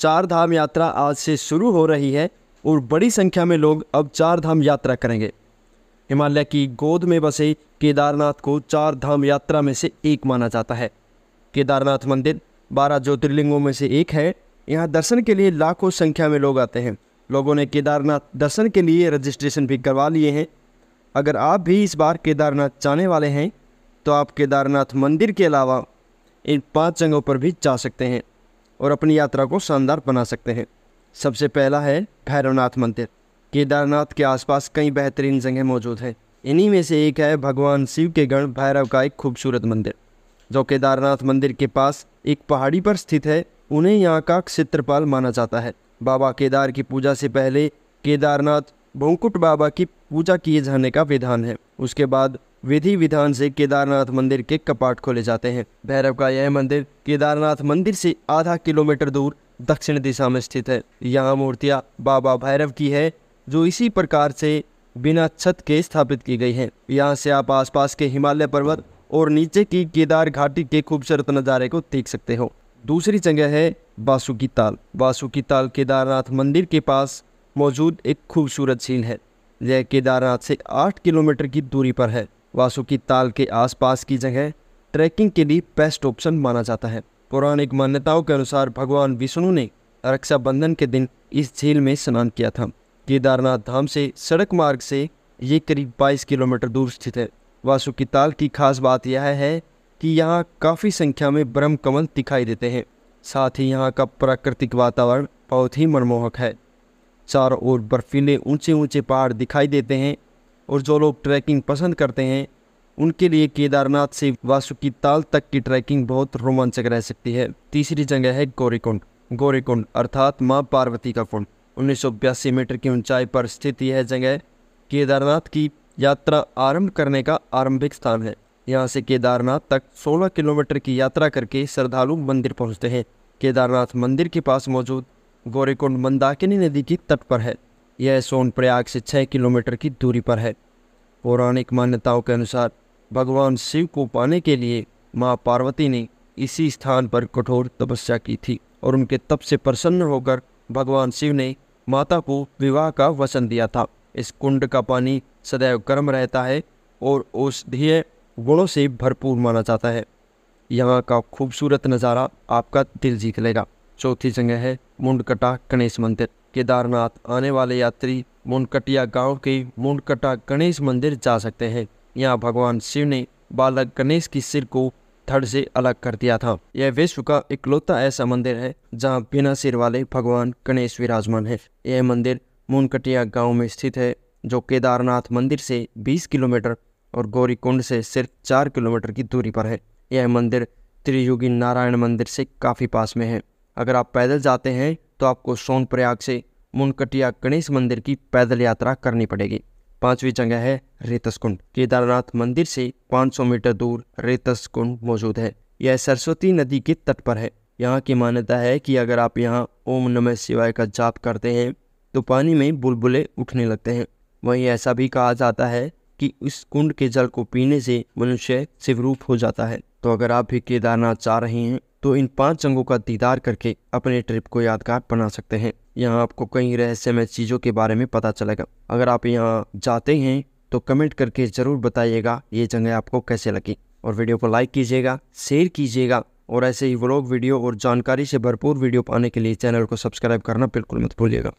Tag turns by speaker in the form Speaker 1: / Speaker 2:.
Speaker 1: चार धाम यात्रा आज से शुरू हो रही है और बड़ी संख्या में लोग अब चार धाम यात्रा करेंगे हिमालय की गोद में बसे केदारनाथ को चार धाम यात्रा में से एक माना जाता है केदारनाथ मंदिर बारह ज्योतिर्लिंगों में से एक है यहाँ दर्शन के लिए लाखों संख्या में लोग आते हैं लोगों ने केदारनाथ दर्शन के लिए रजिस्ट्रेशन भी करवा लिए हैं अगर आप भी इस बार केदारनाथ जाने वाले हैं तो आप केदारनाथ मंदिर के अलावा इन पांच जगहों पर भी जा सकते हैं और अपनी यात्रा को शानदार बना सकते हैं सबसे पहला है भैरवनाथ मंदिर केदारनाथ के आसपास कई बेहतरीन जगह मौजूद हैं इन्हीं में से एक है भगवान शिव के गण भैरव का एक खूबसूरत मंदिर जो केदारनाथ मंदिर के पास एक पहाड़ी पर स्थित है उन्हें यहाँ का क्षेत्रपाल माना जाता है बाबा केदार की पूजा से पहले केदारनाथ भोंकुट बाबा की पूजा किए जाने का विधान है उसके बाद विधि विधान से केदारनाथ मंदिर के कपाट खोले जाते हैं भैरव का यह मंदिर केदारनाथ मंदिर से आधा किलोमीटर दूर दक्षिण दिशा में स्थित है यहाँ मूर्तियाँ बाबा भैरव की है जो इसी प्रकार से बिना छत के स्थापित की गई है यहाँ से आप आसपास के हिमालय पर्वत और नीचे की केदार घाटी के खूबसूरत नज़ारे को देख सकते हो दूसरी जगह है बासुकी ताल बासुकी ताल केदारनाथ मंदिर के पास मौजूद एक खूबसूरत झील है यह केदारनाथ से आठ किलोमीटर की दूरी पर है वासुकी ताल के आसपास की जगह ट्रैकिंग के लिए बेस्ट ऑप्शन माना जाता है पौराणिक मान्यताओं के अनुसार भगवान विष्णु ने रक्षाबंधन के दिन इस झील में स्नान किया था केदारनाथ धाम से सड़क मार्ग से ये करीब 22 किलोमीटर दूर स्थित है वासुकी ताल की खास बात यह है कि यहाँ काफ़ी संख्या में ब्रह्म कमल दिखाई देते हैं साथ ही यहाँ का प्राकृतिक वातावरण बहुत ही मनमोहक है चारों ओर बर्फीले ऊंचे ऊंचे पहाड़ दिखाई देते हैं और जो लोग ट्रैकिंग पसंद करते हैं उनके लिए केदारनाथ से वासुकी ताल तक की ट्रैकिंग बहुत रोमांचक रह सकती है तीसरी जगह है गौरीकुंड गौरीकुंड अर्थात माँ पार्वती का कुंड उन्नीस मीटर की ऊंचाई पर स्थित यह जगह केदारनाथ की यात्रा आरंभ करने का आरंभिक स्थान है यहाँ से केदारनाथ तक 16 किलोमीटर की यात्रा करके श्रद्धालु मंदिर पहुँचते हैं केदारनाथ मंदिर के पास मौजूद गौरीकुंड मंदाकिनी नदी की तट पर है यह सोनप्रयाग से छः किलोमीटर की दूरी पर है पौराणिक मान्यताओं के अनुसार भगवान शिव को पाने के लिए माँ पार्वती ने इसी स्थान पर कठोर तपस्या की थी और उनके तप से प्रसन्न होकर भगवान शिव ने माता को विवाह का वचन दिया था इस कुंड का पानी सदैव गर्म रहता है और औषधीय गुणों से भरपूर माना जाता है यहाँ का खूबसूरत नज़ारा आपका दिल जीत लेगा चौथी जगह है मुंडकटा गणेश मंदिर केदारनाथ आने वाले यात्री मुनकटिया गांव के मुनकटा गणेश मंदिर जा सकते हैं यहाँ भगवान शिव ने बालक गणेश की सिर को धड़ से अलग कर दिया था यह विश्व का इकलौता ऐसा मंदिर है जहाँ बिना सिर वाले भगवान गणेश विराजमान है यह मंदिर मुनकटिया गांव में स्थित है जो केदारनाथ मंदिर से 20 किलोमीटर और गौरीकुंड से सिर्फ 4 किलोमीटर की दूरी पर है यह मंदिर त्रियुगी नारायण मंदिर से काफ़ी पास में है अगर आप पैदल जाते हैं तो आपको सोनप्रयाग से मुनकटिया गणेश मंदिर की पैदल यात्रा करनी पड़ेगी पांचवी जगह है रेतस कुंड केदारनाथ मंदिर से 500 मीटर दूर रेतस कुंड मौजूद है यह सरस्वती नदी के तट पर है यहाँ की मान्यता है कि अगर आप यहाँ ओम नमः शिवाय का जाप करते हैं तो पानी में बुलबुले उठने लगते हैं वहीं ऐसा भी कहा जाता है कि इस कुंड के जल को पीने से मनुष्य शिवरूप हो जाता है तो अगर आप भी केदारनाथ जा रहे हैं तो इन पांच जंगों का दीदार करके अपने ट्रिप को यादगार बना सकते हैं यहाँ आपको कई रहस्यमय चीज़ों के बारे में पता चलेगा अगर आप यहाँ जाते हैं तो कमेंट करके ज़रूर बताइएगा ये जगह आपको कैसे लगी और वीडियो को लाइक कीजिएगा शेयर कीजिएगा और ऐसे ही व्लॉग वीडियो और जानकारी से भरपूर वीडियो पाने के लिए चैनल को सब्सक्राइब करना बिल्कुल मत भूलिएगा